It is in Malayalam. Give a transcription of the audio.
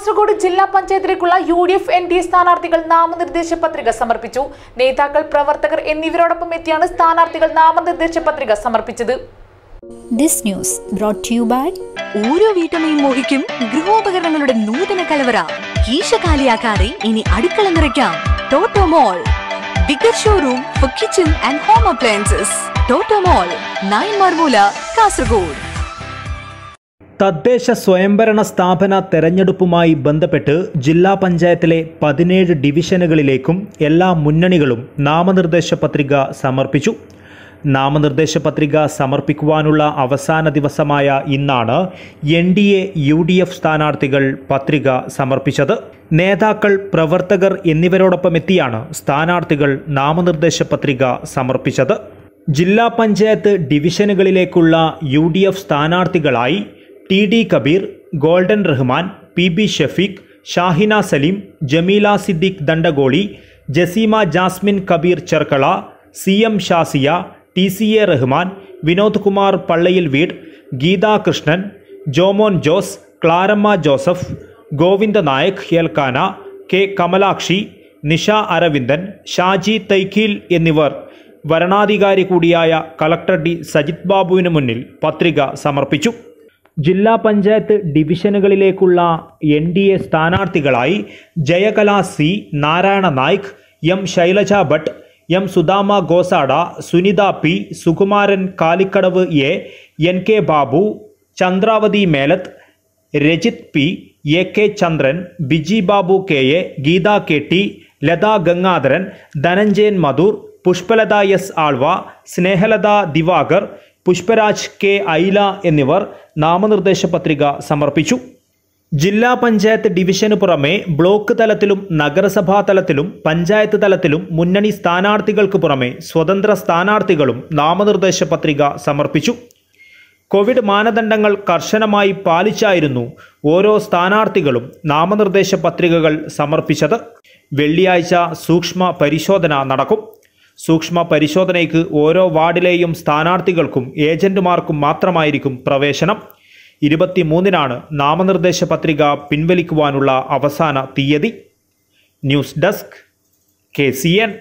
കാസർഗോഡ് ജില്ലാ പഞ്ചായത്തിലേക്കുള്ള U D F N D A സ്ഥാനാർത്ഥികൾ നാമനിർദ്ദേശ പത്രിക സമർപ്പിച്ചു നേതാക്കൾ പ്രവർത്തകർ എന്നിവരോടൊപ്പം എത്തിയാണ് സ്ഥാനാർത്ഥികൾ നാമനിർദ്ദേശ പത്രിക സമർപ്പിച്ചത് ദിസ് ന്യൂസ് ഓരോ വീട്ടമ്മയും മോഹിക്കും ഗൃഹോപകരണങ്ങളുടെ നൂതന കലവറ കീശകാലിയാക്കാതെ ഇനി അടുക്കള നിറയ്ക്കാം ടോട്ടോ മോൾ bigger and home appliances and home appliances. Toto Mall, തദ്ദേശ സ്വയംഭരണ സ്ഥാപന തെരഞ്ഞെടുപ്പുമായി ബന്ധപ്പെട്ട് ജില്ലാ പഞ്ചായത്തിലെ പതിനേഴ് ഡിവിഷനുകളിലേക്കും എല്ലാ മുന്നണികളും നാമനിർദ്ദേശ പത്രിക സമർപ്പിച്ചു നാമനിർദ്ദേശ പത്രിക സമർപ്പിക്കുവാനുള്ള അവസാന ദിവസമായ ഇന്നാണ് N D A U D F സ്ഥാനാർത്ഥികൾ പത്രിക സമർപ്പിച്ചത് നേതാക്കൾ പ്രവർത്തകർ എത്തിയാണ് സ്ഥാനാർത്ഥികൾ നാമനിർദ്ദേശ പത്രിക സമർപ്പിച്ചത് ജില്ലാ പഞ്ചായത്ത് ഡിവിഷനുകളിലേക്കുള്ള യു ഡി എഫ് സ്ഥാനാർത്ഥികളായി T D Kabir golden Rahman P B Shafeeq Shahina Saleem Jameela Siddique Dandagoli Jaseema Jasmin Kabir Cherkala C M Shazia T C A Rahman Vinod Kumar Pallayil വീട് ഗീതാ കൃഷ്ണൻ ജോമോൻ ജോസ് ക്ലാരമ്മ ജോസഫ് ഗോവിന്ദ നായക് ഹേൽക്കാന കെ കമലാക്ഷി നിഷ അരവിന്ദൻ ഷാജി തൈക്കീൽ എന്നിവർ വരണാധികാരി കൂടിയായ കളക്ടർ ഡി സജിത് ബാബുവിന് മുന്നിൽ പത്രിക സമർപ്പിച്ചു ജില്ലാ പഞ്ചായത്ത് ഡിവിഷനുകളിലേക്കുള്ള എൻ ഡി എ സ്ഥാനാർത്ഥികളായി Jayakala C Narayana Naik M Shailaja Bhat M Sudama Gosada Sunitha P Sukumaran Kalikkadavu A N K Babu Chandravathi Melath Rajith P A K Chandran Biji Babu K A Geetha K T Latha Gangadharan Dhananjayan Madhur Pushpalatha S Alva Snehalatha Divakar Pushparaj K Aila എന്നിവർ നാമനിർദ്ദേശ പത്രിക സമർപ്പിച്ചു ജില്ലാ പഞ്ചായത്ത് ഡിവിഷന് പുറമെ ബ്ലോക്ക് തലത്തിലും നഗരസഭാ തലത്തിലും പഞ്ചായത്ത് തലത്തിലും മുന്നണി സ്ഥാനാർത്ഥികൾക്ക് പുറമെ സ്വതന്ത്ര സ്ഥാനാർത്ഥികളും നാമനിർദ്ദേശ പത്രിക സമർപ്പിച്ചു കോവിഡ് മാനദണ്ഡങ്ങൾ കർശനമായി പാലിച്ചായിരുന്നു ഓരോ സ്ഥാനാർത്ഥികളും നാമനിർദ്ദേശ പത്രികകൾ സമർപ്പിച്ചത് വെള്ളിയാഴ്ച സൂക്ഷ്മ പരിശോധന നടക്കും സൂക്ഷ്മ പരിശോധനയ്ക്ക് ഓരോ വാർഡിലെയും സ്ഥാനാർത്ഥികൾക്കും ഏജന്റുമാർക്കും മാത്രമായിരിക്കും പ്രവേശനം ഇരുപത്തിമൂന്നിനാണ് നാമനിർദ്ദേശ പത്രിക പിൻവലിക്കുവാനുള്ള അവസാന തീയതി news desk K C N